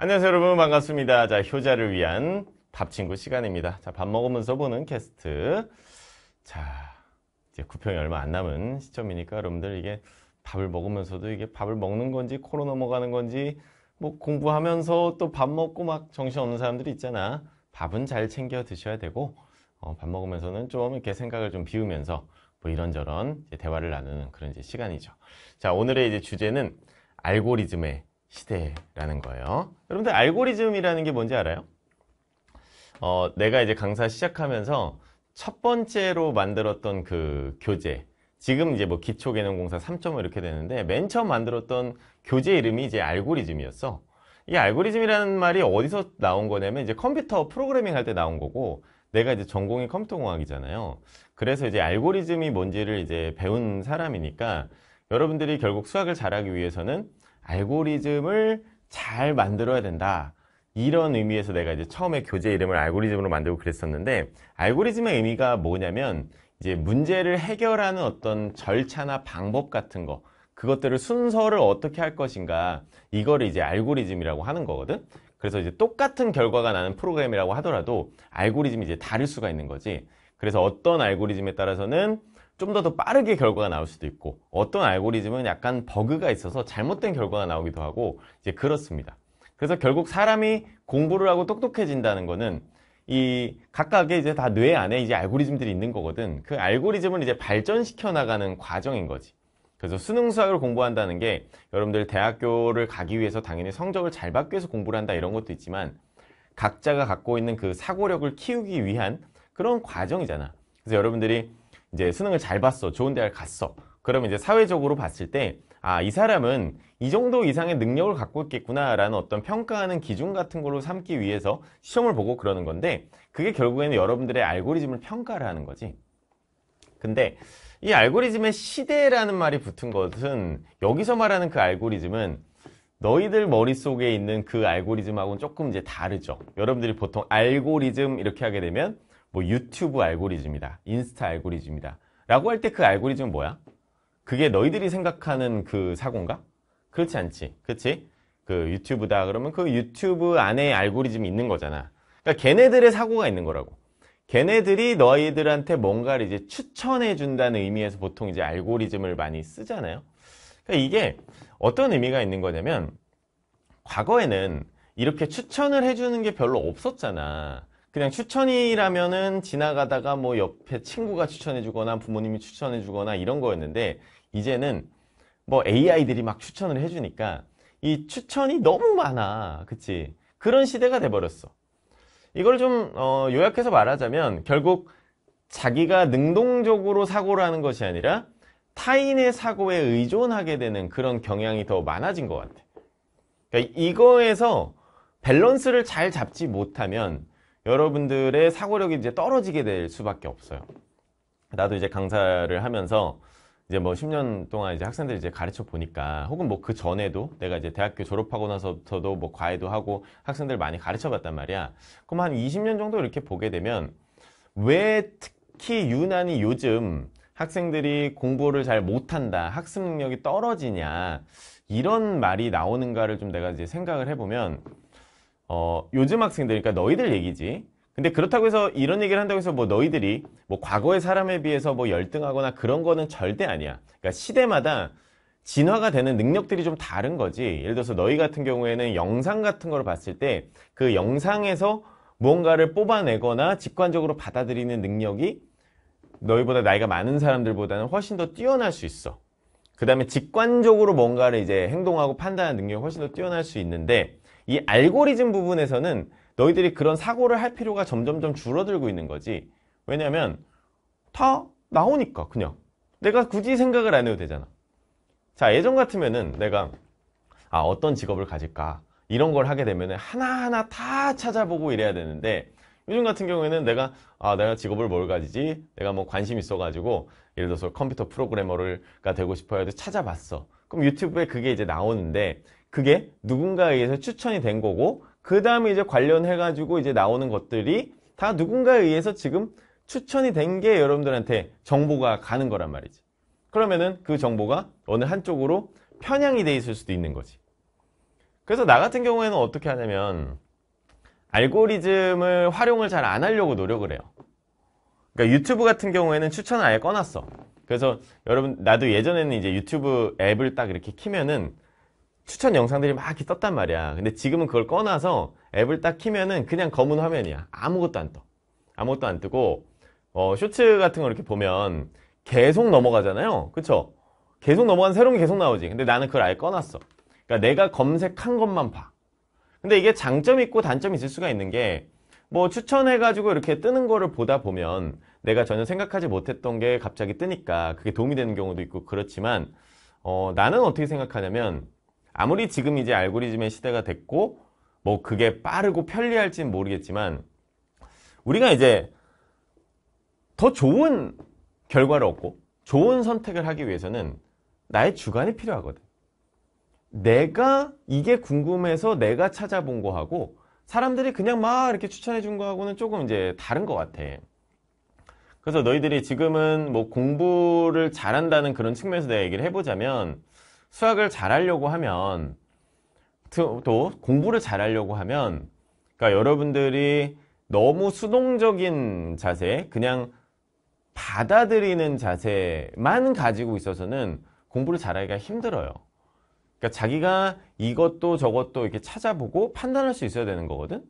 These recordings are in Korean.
안녕하세요 여러분 반갑습니다. 자 효자를 위한 밥친구 시간입니다. 자밥 먹으면서 보는 캐스트 자 이제 구평이 얼마 안 남은 시점이니까 여러분들 이게 밥을 먹으면서도 이게 밥을 먹는 건지 코로 넘어가는 건지 뭐 공부하면서 또 밥 먹고 막 정신 없는 사람들이 있잖아. 밥은 잘 챙겨 드셔야 되고 어, 밥 먹으면서는 좀 이렇게 생각을 좀 비우면서 뭐 이런저런 이제 대화를 나누는 그런 이제 시간이죠. 자 오늘의 이제 주제는 알고리즘의 시대라는 거예요. 여러분들 알고리즘이라는 게 뭔지 알아요? 어, 내가 이제 강사 시작하면서 첫 번째로 만들었던 그 교재 지금 이제 뭐 기초 개념 공사 3.5 이렇게 되는데 맨 처음 만들었던 교재 이름이 이제 알고리즘이었어. 이 알고리즘이라는 말이 어디서 나온 거냐면 이제 컴퓨터 프로그래밍 할 때 나온 거고 내가 이제 전공이 컴퓨터공학이잖아요. 그래서 이제 알고리즘이 뭔지를 이제 배운 사람이니까 여러분들이 결국 수학을 잘하기 위해서는 알고리즘을 잘 만들어야 된다. 이런 의미에서 내가 이제 처음에 교재 이름을 알고리즘으로 만들고 그랬었는데 알고리즘의 의미가 뭐냐면 이제 문제를 해결하는 어떤 절차나 방법 같은 거 그것들을 순서를 어떻게 할 것인가 이거를 이제 알고리즘이라고 하는 거거든 그래서 이제 똑같은 결과가 나는 프로그램이라고 하더라도 알고리즘이 이제 다를 수가 있는 거지 그래서 어떤 알고리즘에 따라서는 좀더 더 빠르게 결과가 나올 수도 있고 어떤 알고리즘은 약간 버그가 있어서 잘못된 결과가 나오기도 하고 이제 그렇습니다. 그래서 결국 사람이 공부를 하고 똑똑해진다는 거는 이 각각의 이제 다 뇌 안에 이제 알고리즘들이 있는 거거든. 그 알고리즘을 이제 발전시켜 나가는 과정인 거지. 그래서 수능 수학을 공부한다는 게 여러분들 대학교를 가기 위해서 당연히 성적을 잘 받기 위해서 공부를 한다 이런 것도 있지만 각자가 갖고 있는 그 사고력을 키우기 위한 그런 과정이잖아. 그래서 여러분들이 이제 수능을 잘 봤어. 좋은 대학 갔어. 그러면 이제 사회적으로 봤을 때 아, 이 사람은 이 정도 이상의 능력을 갖고 있겠구나라는 어떤 평가하는 기준 같은 걸로 삼기 위해서 시험을 보고 그러는 건데 그게 결국에는 여러분들의 알고리즘을 평가를 하는 거지. 근데 이 알고리즘의 시대라는 말이 붙은 것은 여기서 말하는 그 알고리즘은 너희들 머릿속에 있는 그 알고리즘하고는 조금 이제 다르죠. 여러분들이 보통 알고리즘 이렇게 하게 되면 뭐 유튜브 알고리즘이다. 인스타 알고리즘이다. 라고 할 때 그 알고리즘은 뭐야? 그게 너희들이 생각하는 그 사고인가? 그렇지 않지. 그렇지? 그 유튜브다 그러면 그 유튜브 안에 알고리즘이 있는 거잖아. 그러니까 걔네들의 사고가 있는 거라고. 걔네들이 너희들한테 뭔가를 이제 추천해 준다는 의미에서 보통 이제 알고리즘을 많이 쓰잖아요. 그러니까 이게 어떤 의미가 있는 거냐면 과거에는 이렇게 추천을 해주는 게 별로 없었잖아. 그냥 추천이라면은 지나가다가 뭐 옆에 친구가 추천해주거나 부모님이 추천해주거나 이런 거였는데 이제는 뭐 AI들이 막 추천을 해주니까 이 추천이 너무 많아 그치 그런 시대가 돼버렸어 이걸 좀 어, 요약해서 말하자면 결국 자기가 능동적으로 사고를 하는 것이 아니라 타인의 사고에 의존하게 되는 그런 경향이 더 많아진 것 같아 그러니까 이거에서 밸런스를 잘 잡지 못하면 여러분들의 사고력이 이제 떨어지게 될 수밖에 없어요. 나도 이제 강사를 하면서 이제 뭐 10년 동안 이제 학생들 이제 가르쳐 보니까 혹은 뭐 그 전에도 내가 이제 대학교 졸업하고 나서부터도 뭐 과외도 하고 학생들 많이 가르쳐 봤단 말이야. 그럼 한 20년 정도 이렇게 보게 되면 왜 특히 유난히 요즘 학생들이 공부를 잘 못한다, 학습 능력이 떨어지냐 이런 말이 나오는가를 좀 내가 이제 생각을 해보면 어, 요즘 학생들, 그러니까 너희들 얘기지. 근데 그렇다고 해서 이런 얘기를 한다고 해서 뭐 너희들이 뭐 과거의 사람에 비해서 뭐 열등하거나 그런 거는 절대 아니야. 그러니까 시대마다 진화가 되는 능력들이 좀 다른 거지. 예를 들어서 너희 같은 경우에는 영상 같은 걸 봤을 때 그 영상에서 무언가를 뽑아내거나 직관적으로 받아들이는 능력이 너희보다 나이가 많은 사람들보다는 훨씬 더 뛰어날 수 있어. 그 다음에 직관적으로 뭔가를 이제 행동하고 판단하는 능력이 훨씬 더 뛰어날 수 있는데 이 알고리즘 부분에서는 너희들이 그런 사고를 할 필요가 점점점 줄어들고 있는 거지 왜냐면 하다 나오니까 그냥 내가 굳이 생각을 안 해도 되잖아 자 예전 같으면은 내가 아 어떤 직업을 가질까 이런 걸 하게 되면 하나하나 다 찾아보고 이래야 되는데 요즘 같은 경우에는 내가 아 내가 직업을 뭘 가지지 내가 뭐 관심 있어가지고 예를 들어서 컴퓨터 프로그래머가 되고 싶어해도 찾아봤어 그럼 유튜브에 그게 이제 나오는데 그게 누군가에 의해서 추천이 된 거고 그 다음에 이제 관련해가지고 이제 나오는 것들이 다 누군가에 의해서 지금 추천이 된 게 여러분들한테 정보가 가는 거란 말이지. 그러면은 그 정보가 어느 한쪽으로 편향이 돼 있을 수도 있는 거지. 그래서 나 같은 경우에는 어떻게 하냐면 알고리즘을 활용을 잘 안 하려고 노력을 해요. 그러니까 유튜브 같은 경우에는 추천을 아예 꺼놨어. 그래서 여러분 나도 예전에는 이제 유튜브 앱을 딱 이렇게 키면은 추천 영상들이 막 이렇게 떴단 말이야 근데 지금은 그걸 꺼놔서 앱을 딱 키면은 그냥 검은 화면이야 아무것도 안떠 아무것도 안 뜨고 어, 쇼츠 같은 거 이렇게 보면 계속 넘어가잖아요 그쵸? 계속 넘어간 새로운 게 계속 나오지 근데 나는 그걸 아예 꺼놨어 그러니까 내가 검색한 것만 봐 근데 이게 장점 있고 단점이 있을 수가 있는 게 뭐 추천해가지고 이렇게 뜨는 거를 보다 보면 내가 전혀 생각하지 못했던 게 갑자기 뜨니까 그게 도움이 되는 경우도 있고 그렇지만 어, 나는 어떻게 생각하냐면 아무리 지금 이제 알고리즘의 시대가 됐고 뭐 그게 빠르고 편리할지는 모르겠지만 우리가 이제 더 좋은 결과를 얻고 좋은 선택을 하기 위해서는 나의 주관이 필요하거든. 내가 이게 궁금해서 내가 찾아본 거하고 사람들이 그냥 막 이렇게 추천해 준 거하고는 조금 이제 다른 것 같아. 그래서 너희들이 지금은 뭐 공부를 잘한다는 그런 측면에서 내가 얘기를 해보자면 수학을 잘하려고 하면 또 공부를 잘하려고 하면 그러니까 여러분들이 너무 수동적인 자세 그냥 받아들이는 자세만 가지고 있어서는 공부를 잘하기가 힘들어요 그러니까 자기가 이것도 저것도 이렇게 찾아보고 판단할 수 있어야 되는 거거든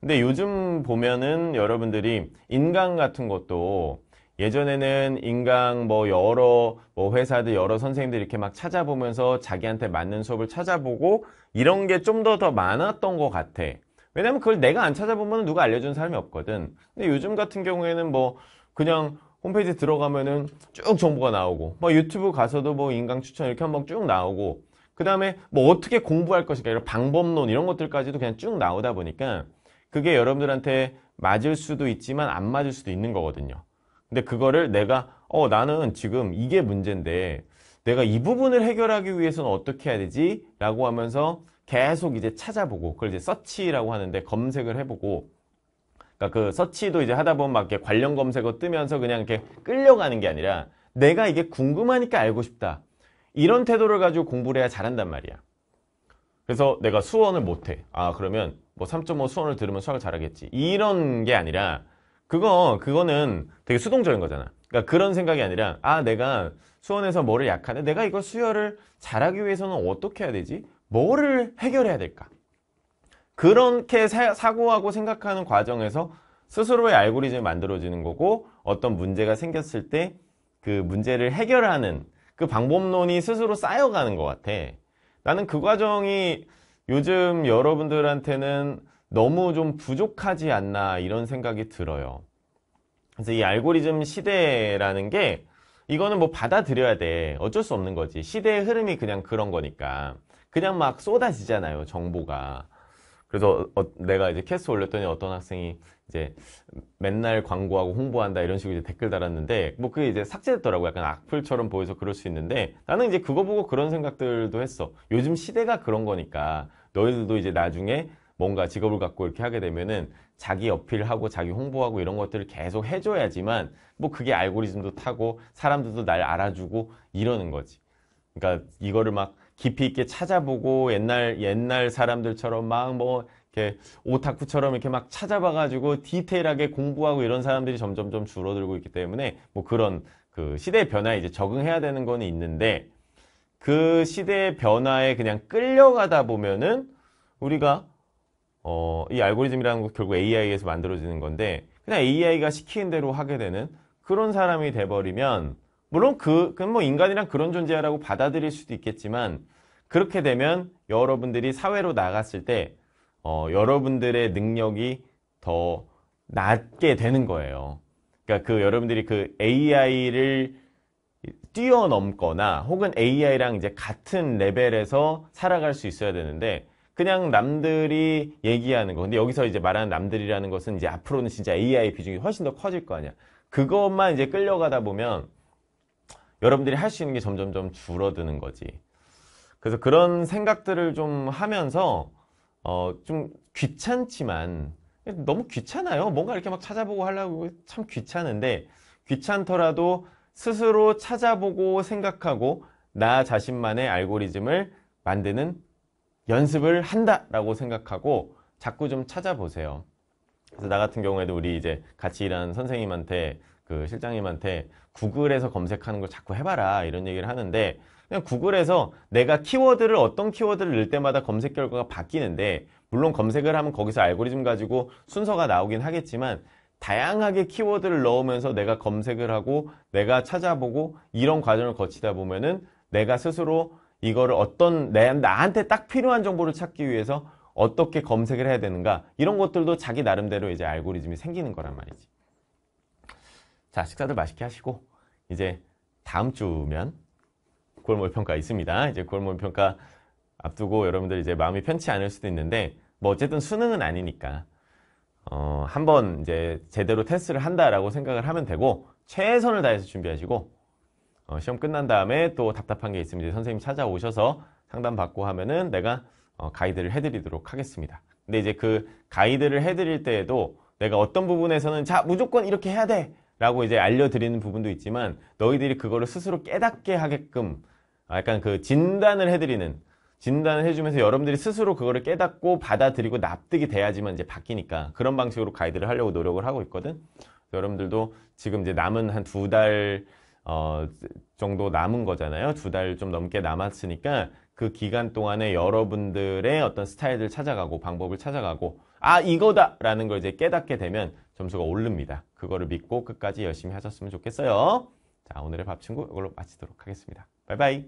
근데 요즘 보면은 여러분들이 인강 같은 것도 예전에는 인강 뭐 여러 뭐 회사들 여러 선생님들 이렇게 막 찾아보면서 자기한테 맞는 수업을 찾아보고 이런 게 좀 더더 더 많았던 것 같아. 왜냐면 그걸 내가 안 찾아보면 누가 알려준 사람이 없거든. 근데 요즘 같은 경우에는 뭐 그냥 홈페이지 들어가면은 쭉 정보가 나오고 뭐 유튜브 가서도 뭐 인강 추천 이렇게 한번 쭉 나오고 그 다음에 뭐 어떻게 공부할 것인가 이런 방법론 이런 것들까지도 그냥 쭉 나오다 보니까 그게 여러분들한테 맞을 수도 있지만 안 맞을 수도 있는 거거든요. 근데 그거를 내가 어 나는 지금 이게 문제인데 내가 이 부분을 해결하기 위해서는 어떻게 해야 되지? 라고 하면서 계속 이제 찾아보고 그걸 이제 서치라고 하는데 검색을 해보고 그러니까 그 서치도 이제 하다 보면 막 이렇게 관련 검색어 뜨면서 그냥 이렇게 끌려가는 게 아니라 내가 이게 궁금하니까 알고 싶다. 이런 태도를 가지고 공부를 해야 잘한단 말이야. 그래서 내가 수원을 못해. 아 그러면 뭐 3.5 수원을 들으면 수학을 잘하겠지. 이런 게 아니라 그거 그거는 되게 수동적인 거잖아. 그러니까 그런 생각이 아니라 아 내가 수원에서 뭐를 약하네. 내가 이걸 수혈을 잘하기 위해서는 어떻게 해야 되지? 뭐를 해결해야 될까? 그렇게 사, 고하고 생각하는 과정에서 스스로의 알고리즘이 만들어지는 거고 어떤 문제가 생겼을 때 그 문제를 해결하는 그 방법론이 스스로 쌓여가는 것 같아. 나는 그 과정이 요즘 여러분들한테는 너무 좀 부족하지 않나 이런 생각이 들어요. 그래서 이 알고리즘 시대라는 게 이거는 뭐 받아들여야 돼. 어쩔 수 없는 거지. 시대의 흐름이 그냥 그런 거니까. 그냥 막 쏟아지잖아요, 정보가. 그래서 어, 내가 이제 캐스 올렸더니 어떤 학생이 이제 맨날 광고하고 홍보한다 이런 식으로 이제 댓글 달았는데 뭐 그게 이제 삭제됐더라고 요 약간 악플처럼 보여서 그럴 수 있는데 나는 이제 그거 보고 그런 생각들도 했어 요즘 시대가 그런 거니까 너희들도 이제 나중에 뭔가 직업을 갖고 이렇게 하게 되면은 자기 어필하고 자기 홍보하고 이런 것들을 계속 해줘야지만 뭐 그게 알고리즘도 타고 사람들도 날 알아주고 이러는 거지. 그러니까 이거를 막 깊이 있게 찾아보고 옛날 옛날 사람들처럼 막 뭐 이렇게 오타쿠처럼 이렇게 막 찾아봐가지고 디테일하게 공부하고 이런 사람들이 점점점 줄어들고 있기 때문에 뭐 그런 그 시대의 변화에 이제 적응해야 되는 건 있는데 그 시대의 변화에 그냥 끌려가다 보면은 우리가 어, 이 알고리즘이라는 것 결국 AI에서 만들어지는 건데 그냥 AI가 시키는 대로 하게 되는 그런 사람이 돼버리면 물론 그, 그 뭐 인간이랑 그런 존재라고 받아들일 수도 있겠지만 그렇게 되면 여러분들이 사회로 나갔을 때 어, 여러분들의 능력이 더 낮게 되는 거예요. 그러니까 그 여러분들이 그 AI를 뛰어넘거나 혹은 AI랑 이제 같은 레벨에서 살아갈 수 있어야 되는데 그냥 남들이 얘기하는 거. 근데 여기서 이제 말하는 남들이라는 것은 이제 앞으로는 진짜 AI 비중이 훨씬 더 커질 거 아니야. 그것만 이제 끌려가다 보면 여러분들이 할 수 있는 게 점점점 줄어드는 거지. 그래서 그런 생각들을 좀 하면서 어, 좀 귀찮지만 너무 귀찮아요. 뭔가 이렇게 막 찾아보고 하려고 참 귀찮은데 귀찮더라도 스스로 찾아보고 생각하고 나 자신만의 알고리즘을 만드는 연습을 한다라고 생각하고 자꾸 좀 찾아보세요. 그래서 나 같은 경우에도 우리 이제 같이 일하는 선생님한테 그 실장님한테 구글에서 검색하는 걸 자꾸 해봐라 이런 얘기를 하는데 그냥 구글에서 내가 키워드를 어떤 키워드를 넣을 때마다 검색 결과가 바뀌는데 물론 검색을 하면 거기서 알고리즘 가지고 순서가 나오긴 하겠지만 다양하게 키워드를 넣으면서 내가 검색을 하고 내가 찾아보고 이런 과정을 거치다 보면은 내가 스스로 이거를 어떤 내, 나한테 딱 필요한 정보를 찾기 위해서 어떻게 검색을 해야 되는가 이런 것들도 자기 나름대로 이제 알고리즘이 생기는 거란 말이지 자 식사들 맛있게 하시고 이제 다음 주면 9월 모의평가 있습니다 이제 9월 모의평가 앞두고 여러분들 이제 마음이 편치 않을 수도 있는데 뭐 어쨌든 수능은 아니니까 어, 한번 이제 제대로 테스트를 한다라고 생각을 하면 되고 최선을 다해서 준비하시고 어, 시험 끝난 다음에 또 답답한 게 있으면 선생님 찾아오셔서 상담받고 하면은 내가 어, 가이드를 해드리도록 하겠습니다. 근데 이제 그 가이드를 해드릴 때에도 내가 어떤 부분에서는 자 무조건 이렇게 해야 돼 라고 이제 알려드리는 부분도 있지만 너희들이 그거를 스스로 깨닫게 하게끔 아, 약간 그 진단을 해드리는 진단을 해주면서 여러분들이 스스로 그거를 깨닫고 받아들이고 납득이 돼야지만 이제 바뀌니까 그런 방식으로 가이드를 하려고 노력을 하고 있거든 여러분들도 지금 이제 남은 한두달 어, 정도 남은 거잖아요. 두 달 좀 넘게 남았으니까 그 기간 동안에 여러분들의 어떤 스타일을 찾아가고 방법을 찾아가고 아 이거다 라는 걸 이제 깨닫게 되면 점수가 오릅니다. 그거를 믿고 끝까지 열심히 하셨으면 좋겠어요. 자 오늘의 밥친구 이걸로 마치도록 하겠습니다. 바이바이